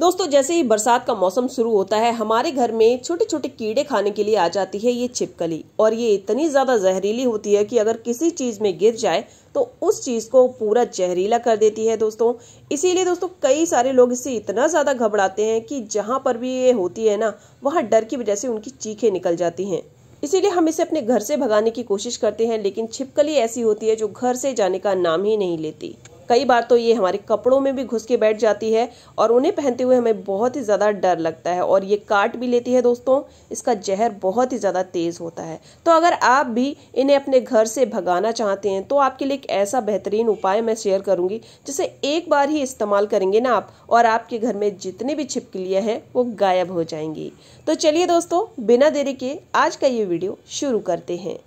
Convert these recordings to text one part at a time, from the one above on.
दोस्तों जैसे ही बरसात का मौसम शुरू होता है हमारे घर में छोटे छोटे कीड़े खाने के लिए आ जाती है ये छिपकली और ये इतनी ज़्यादा जहरीली होती है कि अगर किसी चीज़ में गिर जाए तो उस चीज़ को पूरा जहरीला कर देती है दोस्तों इसीलिए दोस्तों कई सारे लोग इससे इतना ज़्यादा घबराते हैं कि जहाँ पर भी ये होती है ना वहाँ डर की वजह से उनकी चीखें निकल जाती हैं इसीलिए हम इसे अपने घर से भगाने की कोशिश करते हैं लेकिन छिपकली ऐसी होती है जो घर से जाने का नाम ही नहीं लेती कई बार तो ये हमारे कपड़ों में भी घुस के बैठ जाती है और उन्हें पहनते हुए हमें बहुत ही ज़्यादा डर लगता है और ये काट भी लेती है दोस्तों इसका जहर बहुत ही ज़्यादा तेज़ होता है तो अगर आप भी इन्हें अपने घर से भगाना चाहते हैं तो आपके लिए एक ऐसा बेहतरीन उपाय मैं शेयर करूँगी जिसे एक बार ही इस्तेमाल करेंगे ना आप और आपके घर में जितने भी छिपकलियाँ हैं वो गायब हो जाएंगी तो चलिए दोस्तों बिना देरी के आज का ये वीडियो शुरू करते हैं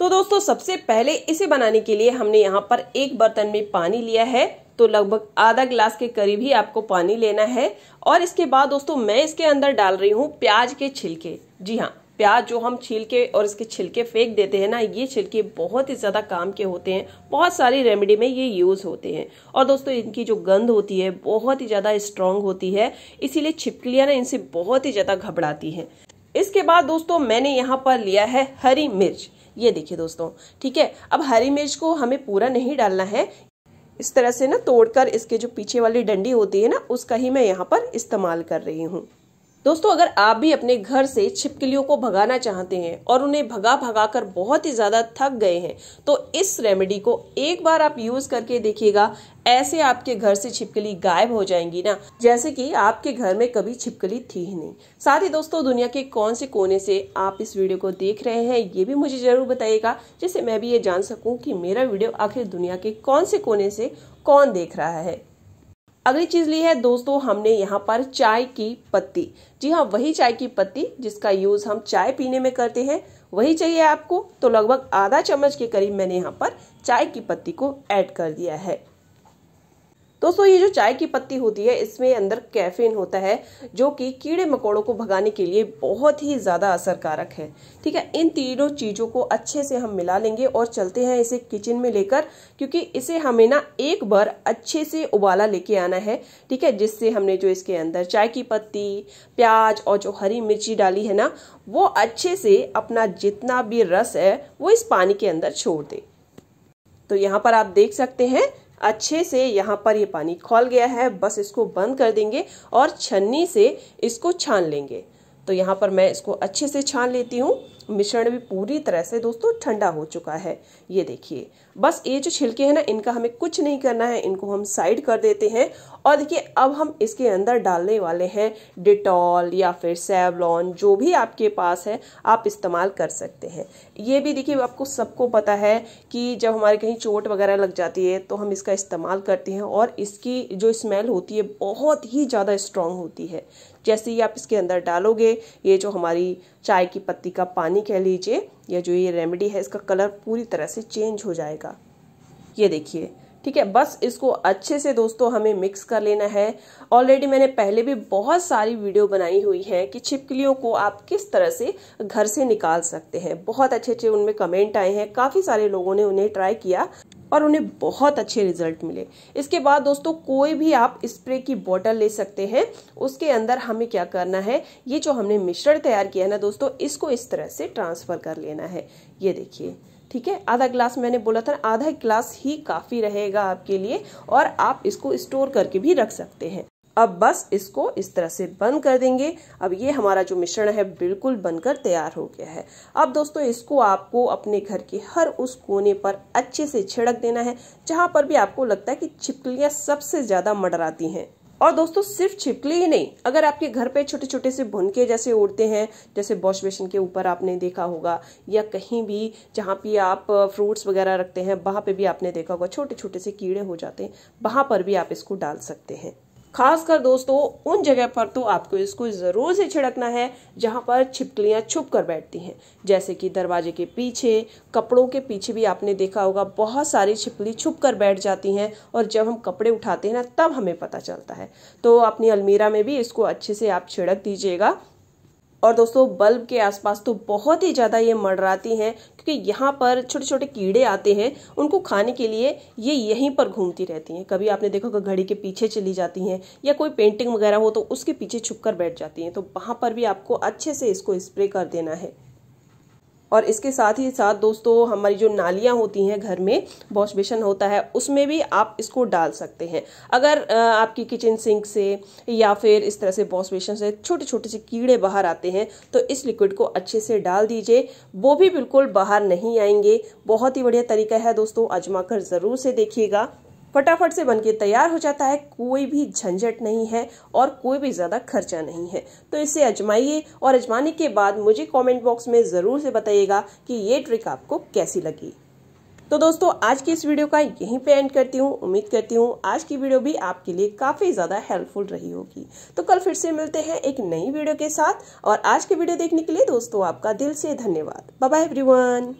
तो दोस्तों सबसे पहले इसे बनाने के लिए हमने यहाँ पर एक बर्तन में पानी लिया है तो लगभग आधा ग्लास के करीब ही आपको पानी लेना है और इसके बाद दोस्तों मैं इसके अंदर डाल रही हूँ प्याज के छिलके जी हाँ प्याज जो हम छील के और इसके छिलके फेंक देते हैं ना ये छिलके बहुत ही ज़्यादा काम के होते हैं बहुत सारी रेमेडी में ये यूज़ होते हैं और दोस्तों इनकी जो गंध होती है बहुत ही ज़्यादा स्ट्रांग होती है इसीलिए छिपकलियाँ ना इनसे बहुत ही ज़्यादा घबराती हैं इसके बाद दोस्तों मैंने यहाँ पर लिया है हरी मिर्च ये देखिए दोस्तों ठीक है अब हरी मिर्च को हमें पूरा नहीं डालना है इस तरह से ना तोड़कर इसके जो पीछे वाली डंडी होती है ना उसका ही मैं यहाँ पर इस्तेमाल कर रही हूँ दोस्तों अगर आप भी अपने घर से छिपकलियों को भगाना चाहते हैं और उन्हें भगा भगा कर बहुत ही ज़्यादा थक गए हैं तो इस रेमेडी को एक बार आप यूज़ करके देखिएगा ऐसे आपके घर से छिपकली गायब हो जाएंगी ना जैसे कि आपके घर में कभी छिपकली थी ही नहीं साथ ही दोस्तों दुनिया के कौन से कोने से आप इस वीडियो को देख रहे हैं ये भी मुझे जरूर बताइएगा जिससे मैं भी ये जान सकूं कि मेरा वीडियो आखिर दुनिया के कौन से कोने से कौन देख रहा है अगली चीज ली है दोस्तों हमने यहाँ पर चाय की पत्ती जी हाँ वही चाय की पत्ती जिसका यूज हम चाय पीने में करते हैं वही चाहिए आपको तो लगभग आधा चम्मच के करीब मैंने यहाँ पर चाय की पत्ती को ऐड कर दिया है दोस्तों ये जो चाय की पत्ती होती है इसमें अंदर कैफीन होता है जो कि कीड़े मकोड़ों को भगाने के लिए बहुत ही ज़्यादा असरकारक है ठीक है इन तीनों चीज़ों को अच्छे से हम मिला लेंगे और चलते हैं इसे किचन में लेकर क्योंकि इसे हमें ना एक बार अच्छे से उबाला लेके आना है ठीक है जिससे हमने जो इसके अंदर चाय की पत्ती प्याज और जो हरी मिर्ची डाली है ना वो अच्छे से अपना जितना भी रस है वो इस पानी के अंदर छोड़ दे तो यहाँ पर आप देख सकते हैं अच्छे से यहाँ पर ये पानी खोल गया है बस इसको बंद कर देंगे और छन्नी से इसको छान लेंगे तो यहाँ पर मैं इसको अच्छे से छान लेती हूँ मिश्रण भी पूरी तरह से दोस्तों ठंडा हो चुका है ये देखिए बस ये जो छिलके हैं ना इनका हमें कुछ नहीं करना है इनको हम साइड कर देते हैं और देखिए अब हम इसके अंदर डालने वाले हैं डिटॉल या फिर सेवलॉन जो भी आपके पास है आप इस्तेमाल कर सकते हैं ये भी देखिए आपको सबको पता है कि जब हमारे कहीं चोट वगैरह लग जाती है तो हम इसका इस्तेमाल करते हैं और इसकी जो स्मेल होती है बहुत ही ज़्यादा स्ट्रांग होती है जैसे ही आप इसके अंदर डालोगे ये जो हमारी चाय की पत्ती का पानी कह लीजिए या जो ये रेमेडी है इसका कलर पूरी तरह से चेंज हो जाएगा ये देखिए ठीक है बस इसको अच्छे से दोस्तों हमें मिक्स कर लेना है ऑलरेडी मैंने पहले भी बहुत सारी वीडियो बनाई हुई है कि छिपकलियों को आप किस तरह से घर से निकाल सकते हैं बहुत अच्छे अच्छे उनमें कमेंट आए हैं काफी सारे लोगों ने उन्हें ट्राई किया और उन्हें बहुत अच्छे रिजल्ट मिले इसके बाद दोस्तों कोई भी आप स्प्रे की बॉटल ले सकते हैं उसके अंदर हमें क्या करना है ये जो हमने मिश्रण तैयार किया है ना दोस्तों इसको इस तरह से ट्रांसफर कर लेना है ये देखिए ठीक है आधा ग्लास मैंने बोला था आधा ग्लास ही काफ़ी रहेगा आपके लिए और आप इसको स्टोर करके भी रख सकते हैं अब बस इसको इस तरह से बंद कर देंगे अब ये हमारा जो मिश्रण है बिल्कुल बनकर तैयार हो गया है अब दोस्तों इसको आपको अपने घर के हर उस कोने पर अच्छे से छिड़क देना है जहाँ पर भी आपको लगता है कि छिपकलियाँ सबसे ज़्यादा मडराती हैं और दोस्तों सिर्फ छिपकली ही नहीं अगर आपके घर पे छोटे छोटे से भुनके जैसे उड़ते हैं जैसे वॉश बेसिन के ऊपर आपने देखा होगा या कहीं भी जहाँ पे आप फ्रूट्स वगैरह रखते हैं वहाँ पे भी आपने देखा होगा छोटे छोटे से कीड़े हो जाते हैं वहाँ पर भी आप इसको डाल सकते हैं खासकर दोस्तों उन जगह पर तो आपको इसको ज़रूर से छिड़कना है जहाँ पर छिपकलियाँ छुप कर बैठती हैं जैसे कि दरवाजे के पीछे कपड़ों के पीछे भी आपने देखा होगा बहुत सारी छिपकली छुप कर बैठ जाती हैं और जब हम कपड़े उठाते हैं ना तब हमें पता चलता है तो अपनी अलमीरा में भी इसको अच्छे से आप छिड़क दीजिएगा और दोस्तों बल्ब के आसपास तो बहुत ही ज़्यादा ये मंडराती हैं क्योंकि यहाँ पर छोटे छोटे कीड़े आते हैं उनको खाने के लिए ये यहीं पर घूमती रहती हैं कभी आपने देखा कि घड़ी के पीछे चली जाती हैं या कोई पेंटिंग वगैरह हो तो उसके पीछे छुप कर बैठ जाती हैं तो वहाँ पर भी आपको अच्छे से इसको स्प्रे कर देना है और इसके साथ ही साथ दोस्तों हमारी जो नालियाँ होती हैं घर में वॉश बेसन होता है उसमें भी आप इसको डाल सकते हैं अगर आपकी किचन सिंक से या फिर इस तरह से वॉश बेसन से छोटे छोटे से कीड़े बाहर आते हैं तो इस लिक्विड को अच्छे से डाल दीजिए वो भी बिल्कुल बाहर नहीं आएंगे बहुत ही बढ़िया तरीका है दोस्तों आजमा कर ज़रूर से देखिएगा फटाफट से बनके तैयार हो जाता है कोई भी झंझट नहीं है और कोई भी ज़्यादा खर्चा नहीं है तो इसे अजमाइए और अजमाने के बाद मुझे कमेंट बॉक्स में ज़रूर से बताइएगा कि ये ट्रिक आपको कैसी लगी तो दोस्तों आज की इस वीडियो का यहीं पे एंड करती हूँ उम्मीद करती हूँ आज की वीडियो भी आपके लिए काफ़ी ज़्यादा हेल्पफुल रही होगी तो कल फिर से मिलते हैं एक नई वीडियो के साथ और आज की वीडियो देखने के लिए दोस्तों आपका दिल से धन्यवाद बाय एवरीवन